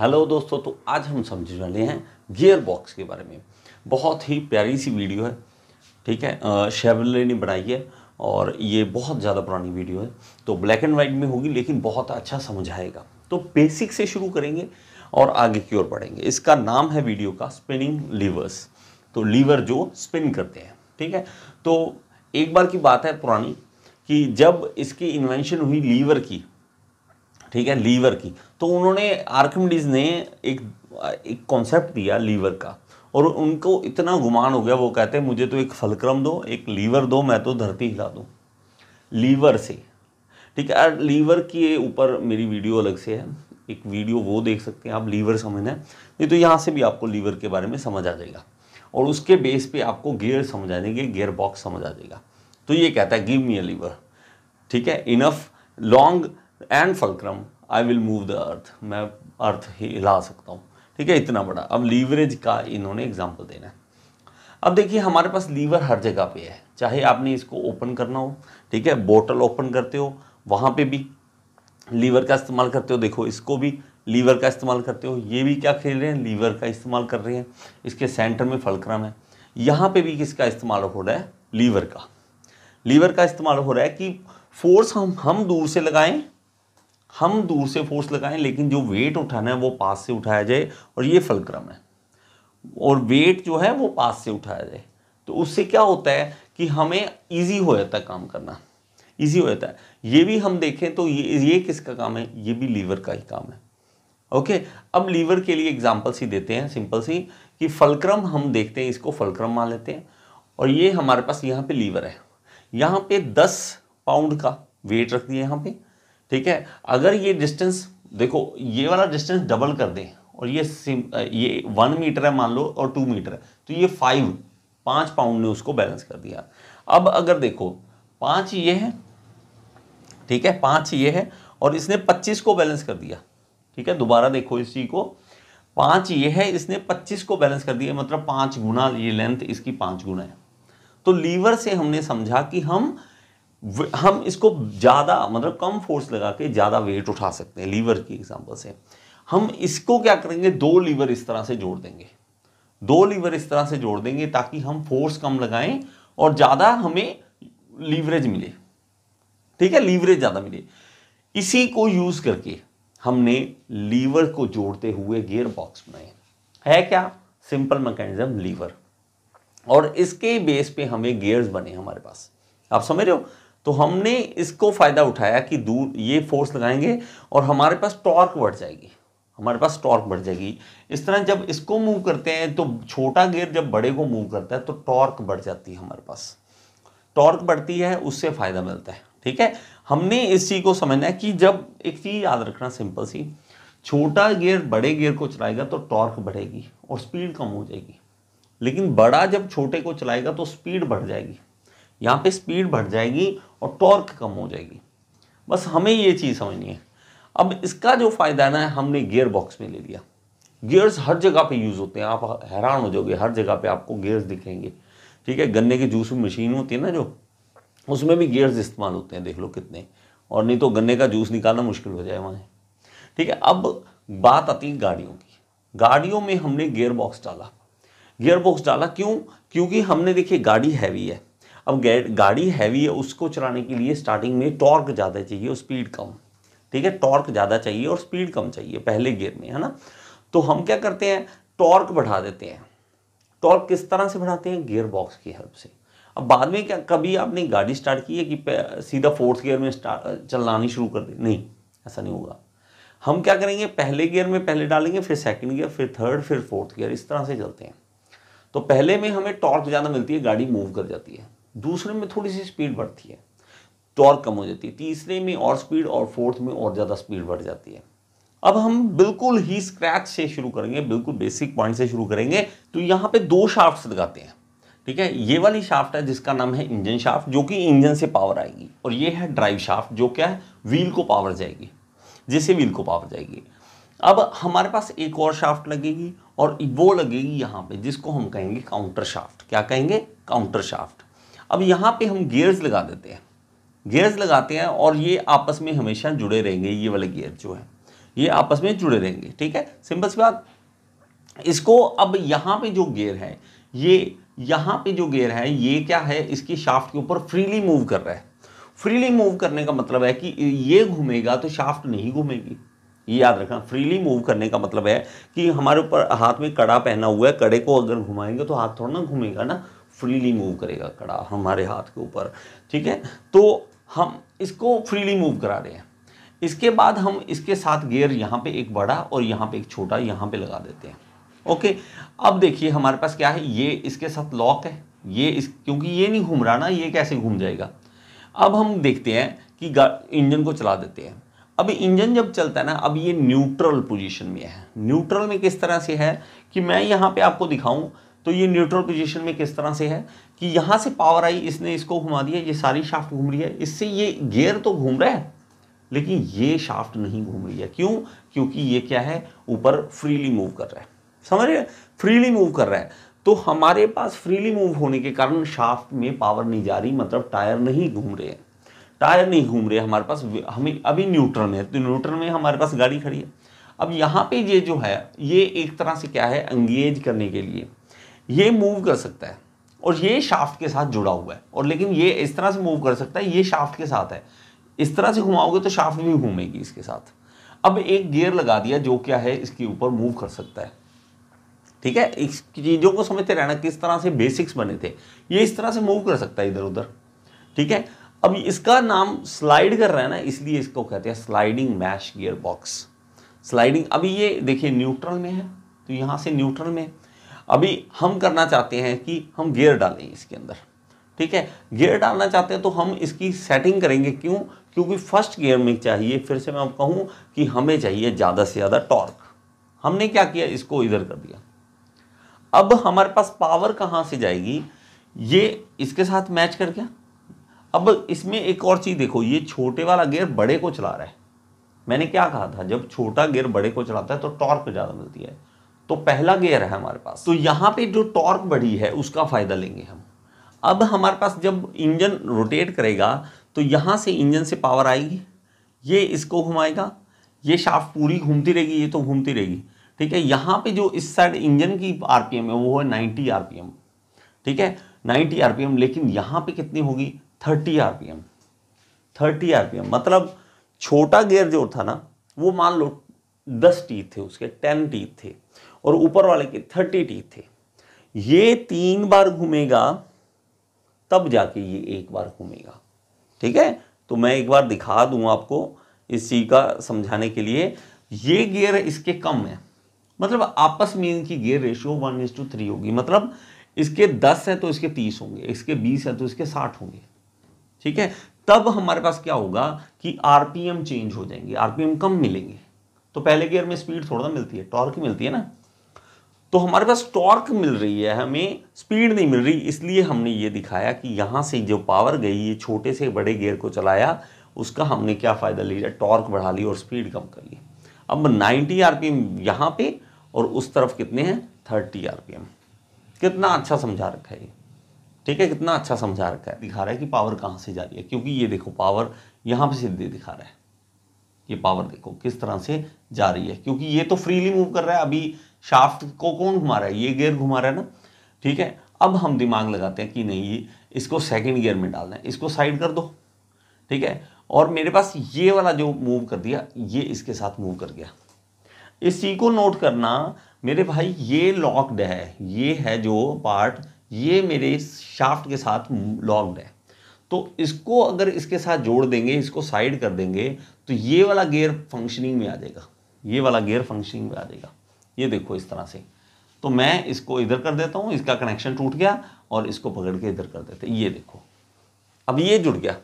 hello दोस्तों तो आज हम समझने वाले हैं गियर बॉक्स के बारे में बहुत ही प्यारी सी वीडियो है ठीक है शेवले ने बनाई है और ये बहुत ज़्यादा पुरानी वीडियो है तो ब्लैक एंड वाइट में होगी लेकिन बहुत अच्छा समझाएगा तो बेसिक से शुरू करेंगे और आगे की ओर बढ़ेंगे इसका नाम है वीडियो का स्पिनिंग लीवर्स तो लीवर जो स्पिन करते हैं ठीक है तो एक बार की बात है पुरानी कि जब इसकी इन्वेंशन हुई लीवर की ठीक है लीवर की तो उन्होंने आर्कमिडीज ने एक एक कॉन्सेप्ट दिया लीवर का और उनको इतना गुमान हो गया वो कहते हैं मुझे तो एक फलक्रम दो एक लीवर दो मैं तो धरती हिला दूँ लीवर से ठीक है लीवर के ऊपर मेरी वीडियो अलग से है एक वीडियो वो देख सकते हैं आप लीवर समझना है नहीं तो यहाँ से भी आपको लीवर के बारे में समझ आ जाएगा और उसके बेस पे आपको गियर समझ आ जाएंगे गियर बॉक्स समझ आ जाएगा तो ये कहता है गिव मी अ लीवर ठीक है enough long and fulcrum I will move the earth मैं अर्थ ही हिला सकता हूँ ठीक है इतना बड़ा अब लीवरेज का इन्होंने एग्जाम्पल देना है अब देखिए हमारे पास लीवर हर जगह पे है चाहे आपने इसको ओपन करना हो ठीक है बोतल ओपन करते हो वहाँ पे भी लीवर का इस्तेमाल करते हो देखो इसको भी लीवर का इस्तेमाल करते हो ये भी क्या खेल रहे हैं लीवर का इस्तेमाल कर रहे हैं इसके सेंटर में फलक्रम है यहाँ पे भी किसका इस्तेमाल हो रहा है लीवर का लीवर का इस्तेमाल हो रहा है कि फोर्स हम हम दूर से लगाएं हम दूर से फोर्स लगाएं लेकिन जो वेट उठाना है वो पास से उठाया जाए और ये फलक्रम है और वेट जो है वो पास से उठाया जाए तो उससे क्या होता है कि हमें ईजी हो जाता है काम करना ईजी हो जाता है ये भी हम देखें तो ये ये किसका काम है ये भी लीवर का ही काम है ओके अब लीवर के लिए एग्जाम्पल सी देते हैं सिंपल सी कि फलक्रम हम देखते हैं इसको फलक्रम मान लेते हैं और ये हमारे पास यहाँ पे लीवर है यहाँ पे दस पाउंड का वेट रख दिया यहाँ पे ठीक है अगर ये डिस्टेंस देखो ये वाला डिस्टेंस डबल कर दें और ये सिम ये वन मीटर है मान लो और टू मीटर है तो ये फाइव पाँच पाउंड ने उसको बैलेंस कर दिया अब अगर देखो पाँच ये है ठीक है पाँच ये है और इसने पच्चीस को बैलेंस कर दिया ठीक है दोबारा देखो इस चीज़ को पाँच ये है इसने पच्चीस को बैलेंस कर दिया मतलब पाँच गुना ये लेंथ इसकी पाँच गुना है तो लीवर से हमने समझा कि हम हम इसको ज़्यादा मतलब कम फोर्स लगा के ज़्यादा वेट उठा सकते हैं लीवर की एग्जाम्पल से हम इसको क्या करेंगे दो लीवर इस तरह से जोड़ देंगे दो लीवर इस तरह से जोड़ देंगे ताकि हम फोर्स कम लगाएं और ज़्यादा हमें लीवरेज मिले ठीक है लीवरेज ज़्यादा मिले इसी को यूज़ करके हमने लीवर को जोड़ते हुए गियर बॉक्स बनाए है क्या सिंपल मैकेनिज्म लीवर और इसके बेस पे हमें गियर्स बने हमारे पास आप समझ रहे हो तो हमने इसको फ़ायदा उठाया कि दूर ये फोर्स लगाएंगे और हमारे पास टॉर्क बढ़ जाएगी हमारे पास टॉर्क बढ़ जाएगी इस तरह जब इसको मूव करते हैं तो छोटा गियर जब बड़े को मूव करता है तो टॉर्क बढ़ जाती है हमारे पास टॉर्क बढ़ती है उससे फ़ायदा मिलता है ठीक है हमने इस चीज़ को समझना है कि जब एक चीज़ याद रखना सिंपल सी छोटा गियर बड़े गियर को चलाएगा तो टॉर्क बढ़ेगी और स्पीड कम हो जाएगी लेकिन बड़ा जब छोटे को चलाएगा तो स्पीड बढ़ जाएगी यहाँ पे स्पीड बढ़ जाएगी और टॉर्क कम हो जाएगी बस हमें ये चीज़ समझनी है अब इसका जो फ़ायदा है ना हमने गियर बॉक्स में ले लिया गियर्स हर जगह पे यूज़ होते हैं आप हैरान हो जाओगे हर जगह पे आपको गियर्स दिखेंगे ठीक है गन्ने के जूस में मशीन होती है ना जो उसमें भी गियर्स इस्तेमाल होते हैं देख लो कितने और नहीं तो गन्ने का जूस निकालना मुश्किल हो जाए वहाँ ठीक है अब बात आती है गाड़ियों की गाड़ियों में हमने गेयर बॉक्स डाला गेयर बॉक्स डाला क्यों क्योंकि हमने देखिए गाड़ी हैवी है अब गाड़ी हैवी है उसको चलाने के लिए स्टार्टिंग में टॉर्क ज़्यादा चाहिए और स्पीड कम ठीक है टॉर्क ज़्यादा चाहिए और स्पीड कम चाहिए पहले गियर में है ना तो हम क्या करते हैं टॉर्क बढ़ा देते हैं टॉर्क किस तरह से बढ़ाते हैं गियर बॉक्स की हेल्प से अब बाद में क्या कभी आपने गाड़ी स्टार्ट की है कि सीधा फोर्थ गियर में चलानी शुरू कर दी नहीं ऐसा नहीं होगा हम क्या करेंगे पहले गियर में पहले डालेंगे फिर सेकंड गियर फिर थर्ड फिर फोर्थ गियर इस तरह से चलते हैं तो पहले में हमें टॉर्क ज़्यादा मिलती है गाड़ी मूव कर जाती है दूसरे में थोड़ी सी स्पीड बढ़ती है टॉर्क कम हो जाती है तीसरे में और स्पीड और फोर्थ में और ज़्यादा स्पीड बढ़ जाती है अब हम बिल्कुल ही स्क्रैच से शुरू करेंगे बिल्कुल बेसिक पॉइंट से शुरू करेंगे तो यहाँ पे दो शाफ्ट लगाते हैं ठीक है ये वाली शाफ्ट है जिसका नाम है इंजन शाफ्ट जो कि इंजन से पावर आएगी और ये है ड्राइव शाफ्ट जो क्या है व्हील को पावर जाएगी जिससे व्हील को पावर जाएगी अब हमारे पास एक और शाफ्ट लगेगी और वो लगेगी यहाँ पे जिसको हम कहेंगे काउंटर शाफ्ट क्या कहेंगे काउंटर शाफ्ट अब यहाँ पे हम गियर्स लगा देते हैं गियर्स लगाते हैं और ये आपस में हमेशा जुड़े रहेंगे ये वाले गियर जो है ये आपस में जुड़े रहेंगे ठीक है सिंपल सी बात इसको अब यहाँ पे जो गेयर है ये यहाँ पे जो गेयर है ये क्या है इसकी शाफ्ट के ऊपर फ्रीली मूव कर रहा है फ्रीली मूव करने का मतलब है कि ये घूमेगा तो शाफ्ट नहीं घूमेगी ये याद रखना फ्रीली मूव करने का मतलब है कि हमारे ऊपर हाथ में कड़ा पहना हुआ है कड़े को अगर घुमाएंगे तो हाथ थोड़ा ना घूमेगा ना फ्रीली मूव करेगा कड़ा हमारे हाथ के ऊपर ठीक है तो हम इसको फ्रीली मूव करा रहे हैं इसके बाद हम इसके साथ गेयर यहाँ पे एक बड़ा और यहाँ पे एक छोटा यहाँ पे लगा देते हैं ओके अब देखिए हमारे पास क्या है ये इसके साथ लॉक है ये इस क्योंकि ये नहीं घूम रहा ना ये कैसे घूम जाएगा अब हम देखते हैं कि इंजन को चला देते हैं अब इंजन जब चलता है ना अब ये न्यूट्रल पोजिशन में है न्यूट्रल में किस तरह से है कि मैं यहाँ पे आपको दिखाऊँ तो ये न्यूट्रल पोजीशन में किस तरह से है कि यहाँ से पावर आई इसने इसको घुमा दिया ये सारी शाफ्ट घूम रही है इससे ये गियर तो घूम रहा है लेकिन ये शाफ्ट नहीं घूम रही है क्यों क्योंकि ये क्या है ऊपर फ्रीली मूव कर रहा है समझ रहे फ्रीली मूव कर रहा है तो हमारे पास फ्रीली मूव होने के कारण शाफ्ट में पावर नहीं जा रही मतलब टायर नहीं घूम रहे हैं टायर नहीं घूम रहे हमारे पास हमें अभी न्यूट्रन है तो न्यूट्रन में हमारे पास गाड़ी खड़ी है अब यहाँ पे ये जो है ये एक तरह से क्या है एंगेज करने के लिए ये मूव कर सकता है और ये शाफ्ट के साथ जुड़ा हुआ है और लेकिन ये इस तरह से मूव कर सकता है ये शाफ्ट के साथ है इस तरह से घुमाओगे तो शाफ्ट भी घूमेगी इसके साथ अब एक गियर लगा दिया जो क्या है इसके ऊपर मूव कर सकता है ठीक है इस चीज़ों को समझते रहना किस तरह से बेसिक्स बने थे ये इस तरह से मूव कर सकता है इधर उधर ठीक है अब इसका नाम स्लाइड कर रहा है ना इसलिए इसको कहते हैं sliding mesh gear box sliding अभी ये देखिए न्यूट्रल में है तो यहाँ से न्यूट्रल में अभी हम करना चाहते हैं कि हम गियर डालें इसके अंदर ठीक है गियर डालना चाहते हैं तो हम इसकी सेटिंग करेंगे क्यों क्योंकि फर्स्ट गियर में चाहिए फिर से मैं आप कहूँ कि हमें चाहिए ज़्यादा से ज़्यादा टॉर्क हमने क्या किया इसको इधर कर दिया अब हमारे पास पावर कहाँ से जाएगी ये इसके साथ मैच कर गया अब इसमें एक और चीज़ देखो ये छोटे वाला गियर बड़े को चला रहा है मैंने क्या कहा था जब छोटा गियर बड़े को चलाता है तो टॉर्क ज़्यादा मिलती है तो पहला गेयर है हमारे पास तो यहाँ पे जो टॉर्क बढ़ी है उसका फ़ायदा लेंगे हम अब हमारे पास जब इंजन रोटेट करेगा तो यहाँ से इंजन से पावर आएगी ये इसको घुमाएगा ये शाफ पूरी घूमती रहेगी ये तो घूमती रहेगी ठीक है यहाँ पे जो इस साइड इंजन की आरपीएम है वो है 90 आरपीएम ठीक है 90 आरपीएम लेकिन यहाँ पे कितनी होगी 30 आरपीएम 30 आरपीएम मतलब छोटा गियर जो था ना वो मान लो दस टीथ थे उसके टेन टीथ थे और ऊपर वाले के थर्टी टीथ थे ये तीन बार घूमेगा तब जाके ये एक बार घूमेगा ठीक है तो मैं एक बार दिखा दूं आपको इस चीज का समझाने के लिए ये गियर इसके कम है मतलब आपस में इनकी gear ratio one is to three होगी मतलब इसके दस है तो इसके तीस होंगे इसके बीस है तो इसके साठ होंगे ठीक है तब हमारे पास क्या होगा कि आरपीएम चेंज हो जाएंगे आरपीएम कम मिलेंगे तो पहले गियर में स्पीड थोड़ा मिलती है टॉर्क मिलती है ना तो हमारे पास टॉर्क मिल रही है हमें स्पीड नहीं मिल रही इसलिए हमने ये दिखाया कि यहाँ से जो पावर गई ये छोटे से बड़े गेयर को चलाया उसका हमने क्या फ़ायदा लिया टॉर्क बढ़ा ली और स्पीड कम कर ली अब 90 पी यहाँ पे और उस तरफ कितने हैं 30 आरपीएम कितना अच्छा समझा रखा है ये ठीक है कितना अच्छा समझा रखा है दिखा रहा है कि पावर कहाँ से जा रही है क्योंकि ये देखो पावर यहाँ पे सीधे दिखा रहा है ये पावर देखो किस तरह से जा रही है क्योंकि ये तो फ्रीली मूव कर रहा है अभी शाफ्ट को कौन घुमा रहा है ये गियर घुमा रहा है ना ठीक है अब हम दिमाग लगाते हैं कि नहीं ये इसको सेकेंड गियर में डाल दें इसको साइड कर दो ठीक है और मेरे पास ये वाला जो मूव कर दिया ये इसके साथ मूव कर गया इस चीज़ को नोट करना मेरे भाई ये लॉक्ड है ये है जो पार्ट ये मेरे शाफ्ट के साथ लॉक्ड है तो इसको अगर इसके साथ जोड़ देंगे इसको साइड कर देंगे तो ये वाला गेयर फंक्शनिंग में आ जाएगा ये वाला गेयर फंक्शनिंग में आ जाएगा ये देखो इस तरह से तो मैं इसको इधर कर देता हूँ इसका कनेक्शन टूट गया और इसको पकड़ के इधर कर देते ये देखो अब ये जुड़ गया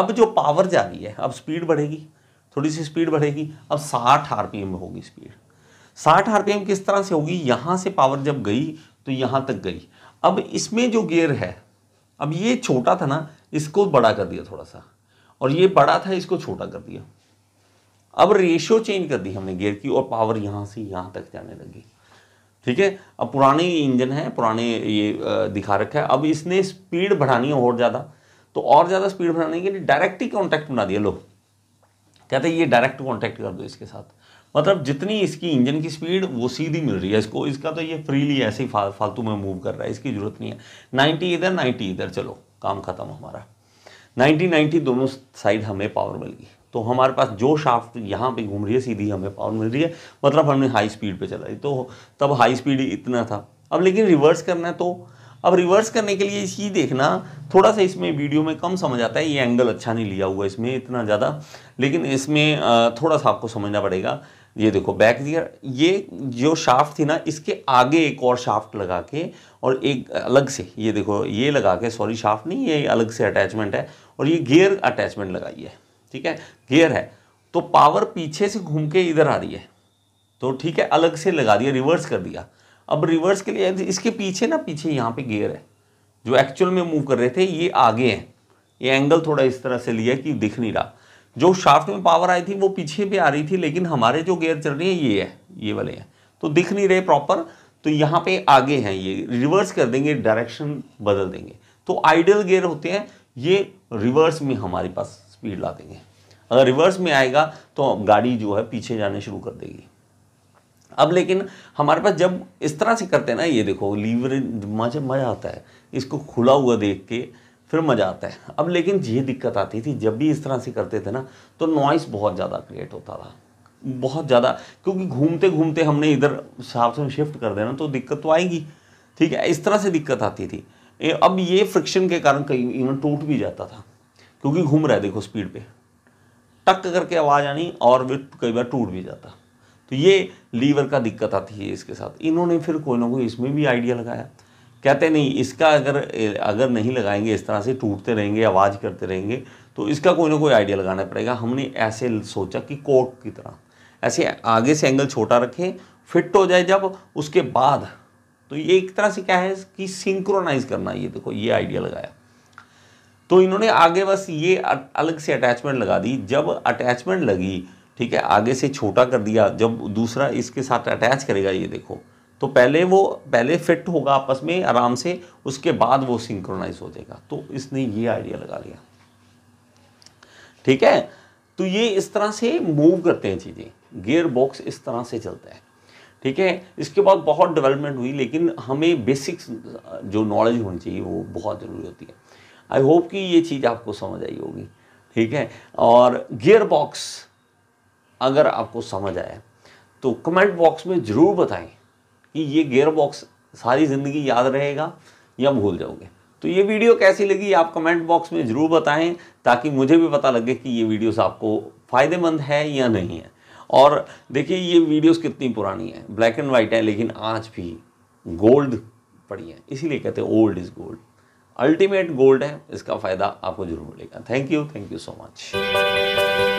अब जो पावर जा रही है अब स्पीड बढ़ेगी थोड़ी सी स्पीड बढ़ेगी अब साठ आर होगी स्पीड साठ आर किस तरह से होगी यहाँ से पावर जब गई तो यहाँ तक गई अब इसमें जो गियर है अब ये छोटा था ना इसको बड़ा कर दिया थोड़ा सा और ये बड़ा था इसको छोटा कर दिया अब रेशियो चेंज कर दी हमने गियर की और पावर यहाँ से यहाँ तक जाने लगी ठीक है अब पुराने इंजन है पुराने ये दिखा रखा है अब इसने स्पीड बढ़ानी है और ज़्यादा तो और ज़्यादा स्पीड बढ़ाने के लिए डायरेक्ट ही कॉन्टैक्ट बना दिया लो कहते हैं ये डायरेक्ट कॉन्टैक्ट कर दो इसके साथ मतलब जितनी इसकी इंजन की स्पीड वो सीधी मिल रही है इसको इसका तो ये फ्रीली ऐसे ही फा, फालतू में मूव कर रहा है इसकी ज़रूरत नहीं है नाइन्टी इधर नाइन्टी इधर चलो काम ख़त्म हमारा नाइन्टी नाइन्टी दोनों साइड हमें पावर मिल गई तो हमारे पास जो शाफ्ट यहाँ पे घूम रही है सीधी हमें पावर मिल रही है मतलब हमने हाई स्पीड पे चलाई तो तब हाई स्पीड इतना था अब लेकिन रिवर्स करना है तो अब रिवर्स करने के लिए इसी देखना थोड़ा सा इसमें वीडियो में कम समझ आता है ये एंगल अच्छा नहीं लिया हुआ इसमें इतना ज़्यादा लेकिन इसमें थोड़ा सा आपको समझना पड़ेगा ये देखो बैक गियर ये जो शाफ्ट थी ना इसके आगे एक और शाफ्ट लगा के और एक अलग से ये देखो ये लगा के सॉरी शाफ्ट नहीं ये अलग से अटैचमेंट है और ये गियर अटैचमेंट लगाई है ठीक है गियर है तो पावर पीछे से घूम के इधर आ रही है तो ठीक है अलग से लगा दिया रिवर्स कर दिया अब रिवर्स के लिए इसके पीछे ना पीछे यहाँ पे गियर है जो एक्चुअल में मूव कर रहे थे ये आगे हैं ये एंगल थोड़ा इस तरह से लिया कि दिख नहीं रहा जो शाफ्ट में पावर आई थी वो पीछे भी आ रही थी लेकिन हमारे जो गेयर चल रही है ये है ये वाले हैं तो दिख नहीं रहे प्रॉपर तो यहाँ पे आगे हैं ये रिवर्स कर देंगे डायरेक्शन बदल देंगे तो आइडियल गेयर होते हैं ये रिवर्स में हमारे पास स्पीड ला देंगे अगर रिवर्स में आएगा तो गाड़ी जो है पीछे जाने शुरू कर देगी अब लेकिन हमारे पास जब इस तरह से करते हैं ना ये देखो लीवर मजे मज़ा आता है इसको खुला हुआ देख के फिर मज़ा आता है अब लेकिन ये दिक्कत आती थी जब भी इस तरह से करते थे ना तो नॉइस बहुत ज़्यादा क्रिएट होता था बहुत ज़्यादा क्योंकि घूमते घूमते हमने इधर हिसाब से शिफ्ट कर देना तो दिक्कत तो आएगी ठीक है इस तरह से दिक्कत आती थी अब ये फ्रिक्शन के कारण कहीं इवन टूट भी जाता था क्योंकि घूम रहा है देखो स्पीड पे टक करके आवाज़ आनी और वे कई बार टूट भी जाता तो ये लीवर का दिक्कत आती है इसके साथ इन्होंने फिर कोई ना कोई इसमें भी आइडिया लगाया कहते नहीं इसका अगर अगर नहीं लगाएंगे इस तरह से टूटते रहेंगे आवाज़ करते रहेंगे तो इसका कोई ना कोई आइडिया लगाना पड़ेगा हमने ऐसे सोचा कि कोट की तरह ऐसे आगे से एंगल छोटा रखें फिट हो जाए जब उसके बाद तो ये एक तरह से क्या है कि सिंक्रोनाइज करना ये देखो ये आइडिया लगाया तो इन्होंने आगे बस ये अलग से अटैचमेंट लगा दी जब अटैचमेंट लगी ठीक है आगे से छोटा कर दिया जब दूसरा इसके साथ अटैच करेगा ये देखो तो पहले वो पहले फिट होगा आपस में आराम से उसके बाद वो सिंक्रोनाइज हो जाएगा तो इसने ये आइडिया लगा लिया ठीक है तो ये इस तरह से मूव करते हैं चीज़ें गियर बॉक्स इस तरह से चलता है ठीक है इसके बाद बहुत डेवलपमेंट हुई लेकिन हमें बेसिक्स जो नॉलेज होनी चाहिए वो बहुत ज़रूरी होती है आई होप कि ये चीज़ आपको समझ आई होगी ठीक है और गियर बॉक्स अगर आपको समझ आए तो कमेंट बॉक्स में ज़रूर बताएं कि ये गियर बॉक्स सारी ज़िंदगी याद रहेगा या भूल जाओगे तो ये वीडियो कैसी लगी आप कमेंट बॉक्स में ज़रूर बताएं ताकि मुझे भी पता लगे कि ये वीडियोस आपको फ़ायदेमंद है या नहीं है और देखिए ये वीडियोस कितनी पुरानी है ब्लैक एंड वाइट है लेकिन आज भी गोल्ड पड़ी है इसीलिए कहते हैं old is gold ultimate gold है इसका फ़ायदा आपको जरूर मिलेगा thank you thank you so much